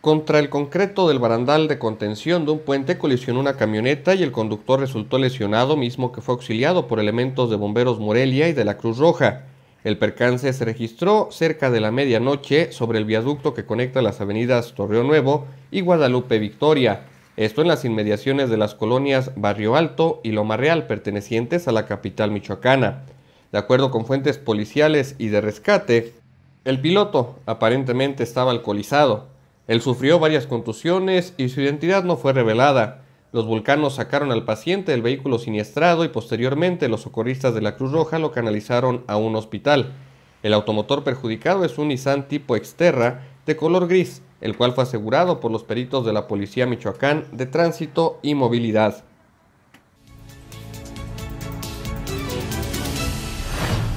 Contra el concreto del barandal de contención de un puente colisionó una camioneta y el conductor resultó lesionado, mismo que fue auxiliado por elementos de bomberos Morelia y de la Cruz Roja. El percance se registró cerca de la medianoche sobre el viaducto que conecta las avenidas Torreón Nuevo y Guadalupe Victoria, esto en las inmediaciones de las colonias Barrio Alto y Loma Real pertenecientes a la capital michoacana. De acuerdo con fuentes policiales y de rescate, el piloto aparentemente estaba alcoholizado. Él sufrió varias contusiones y su identidad no fue revelada. Los vulcanos sacaron al paciente del vehículo siniestrado y posteriormente los socorristas de la Cruz Roja lo canalizaron a un hospital. El automotor perjudicado es un Nissan tipo Xterra de color gris, el cual fue asegurado por los peritos de la Policía Michoacán de Tránsito y Movilidad.